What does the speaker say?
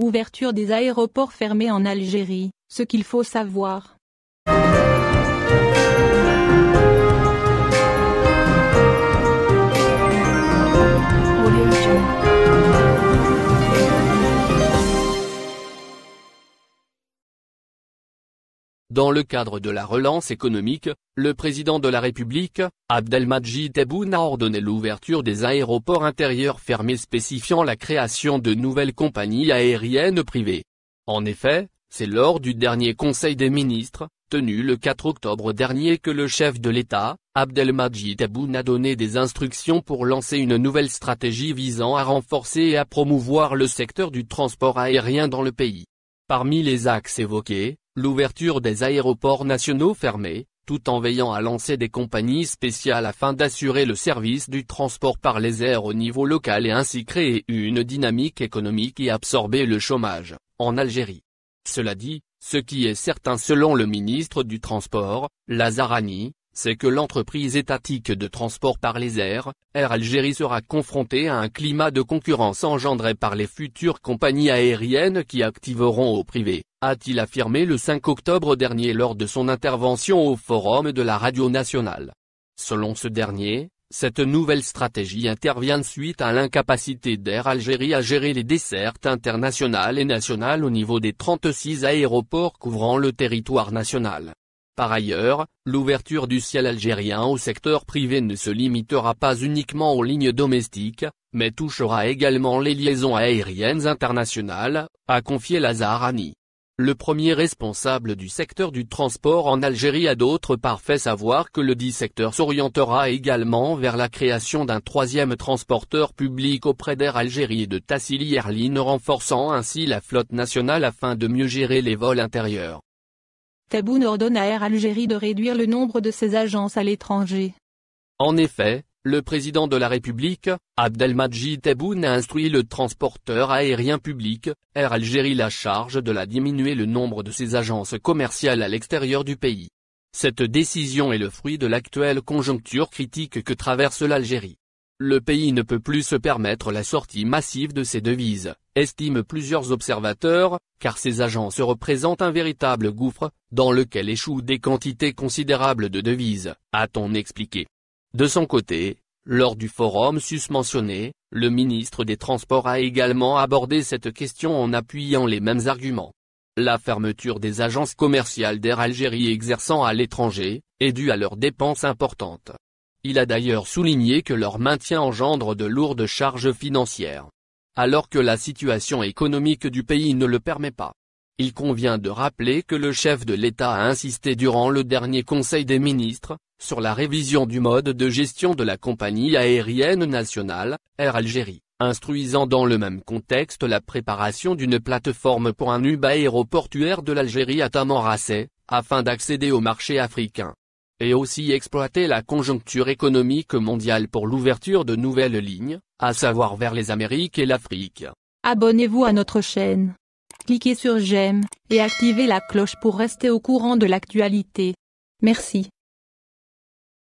Ouverture des aéroports fermés en Algérie, ce qu'il faut savoir. Dans le cadre de la relance économique, le président de la République, Abdelmadjid Tebboune a ordonné l'ouverture des aéroports intérieurs fermés spécifiant la création de nouvelles compagnies aériennes privées. En effet, c'est lors du dernier Conseil des ministres, tenu le 4 octobre dernier que le chef de l'État, Abdelmadjid Tebboune a donné des instructions pour lancer une nouvelle stratégie visant à renforcer et à promouvoir le secteur du transport aérien dans le pays. Parmi les axes évoqués, l'ouverture des aéroports nationaux fermés, tout en veillant à lancer des compagnies spéciales afin d'assurer le service du transport par les airs au niveau local et ainsi créer une dynamique économique et absorber le chômage, en Algérie. Cela dit, ce qui est certain selon le ministre du Transport, Lazarani, c'est que l'entreprise étatique de transport par les airs, Air Algérie sera confrontée à un climat de concurrence engendré par les futures compagnies aériennes qui activeront au privé a-t-il affirmé le 5 octobre dernier lors de son intervention au Forum de la Radio Nationale. Selon ce dernier, cette nouvelle stratégie intervient suite à l'incapacité d'Air Algérie à gérer les dessertes internationales et nationales au niveau des 36 aéroports couvrant le territoire national. Par ailleurs, l'ouverture du ciel algérien au secteur privé ne se limitera pas uniquement aux lignes domestiques, mais touchera également les liaisons aériennes internationales, a confié Lazarani. Le premier responsable du secteur du transport en Algérie a d'autres part fait savoir que le dit secteur s'orientera également vers la création d'un troisième transporteur public auprès d'Air Algérie et de Tassili Airline renforçant ainsi la flotte nationale afin de mieux gérer les vols intérieurs. Taboune ordonne à Air Algérie de réduire le nombre de ses agences à l'étranger. En effet, le président de la République, Abdelmadjid Tebboune a instruit le transporteur aérien public, Air Algérie la charge de la diminuer le nombre de ses agences commerciales à l'extérieur du pays. Cette décision est le fruit de l'actuelle conjoncture critique que traverse l'Algérie. Le pays ne peut plus se permettre la sortie massive de ses devises, estiment plusieurs observateurs, car ces agences représentent un véritable gouffre, dans lequel échouent des quantités considérables de devises, a-t-on expliqué. De son côté, lors du forum susmentionné, le ministre des Transports a également abordé cette question en appuyant les mêmes arguments. La fermeture des agences commerciales d'Air Algérie exerçant à l'étranger, est due à leurs dépenses importantes. Il a d'ailleurs souligné que leur maintien engendre de lourdes charges financières. Alors que la situation économique du pays ne le permet pas. Il convient de rappeler que le chef de l'État a insisté durant le dernier Conseil des ministres, sur la révision du mode de gestion de la compagnie aérienne nationale, Air Algérie, instruisant dans le même contexte la préparation d'une plateforme pour un hub aéroportuaire de l'Algérie à Tamanrasset, afin d'accéder au marché africain. Et aussi exploiter la conjoncture économique mondiale pour l'ouverture de nouvelles lignes, à savoir vers les Amériques et l'Afrique. Abonnez-vous à notre chaîne cliquez sur j'aime et activez la cloche pour rester au courant de l'actualité. Merci.